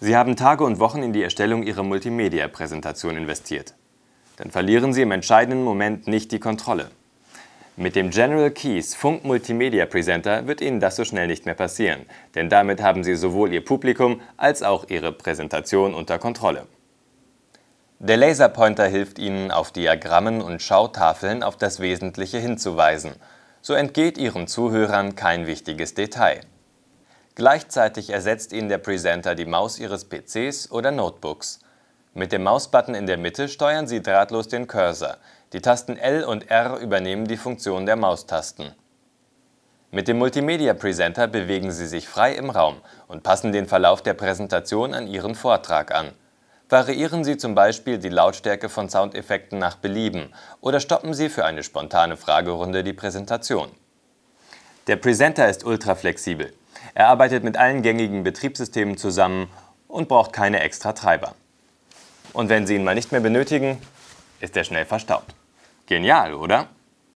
Sie haben Tage und Wochen in die Erstellung Ihrer Multimedia-Präsentation investiert. Dann verlieren Sie im entscheidenden Moment nicht die Kontrolle. Mit dem General Keys Funk Multimedia Presenter wird Ihnen das so schnell nicht mehr passieren, denn damit haben Sie sowohl Ihr Publikum als auch Ihre Präsentation unter Kontrolle. Der Laserpointer hilft Ihnen, auf Diagrammen und Schautafeln auf das Wesentliche hinzuweisen. So entgeht Ihren Zuhörern kein wichtiges Detail. Gleichzeitig ersetzt Ihnen der Presenter die Maus Ihres PCs oder Notebooks. Mit dem Mausbutton in der Mitte steuern Sie drahtlos den Cursor, die Tasten L und R übernehmen die Funktion der Maustasten. Mit dem Multimedia Presenter bewegen Sie sich frei im Raum und passen den Verlauf der Präsentation an Ihren Vortrag an. Variieren Sie zum Beispiel die Lautstärke von Soundeffekten nach Belieben oder stoppen Sie für eine spontane Fragerunde die Präsentation. Der Presenter ist ultraflexibel. Er arbeitet mit allen gängigen Betriebssystemen zusammen und braucht keine extra Treiber. Und wenn Sie ihn mal nicht mehr benötigen, ist er schnell verstaubt. Genial, oder?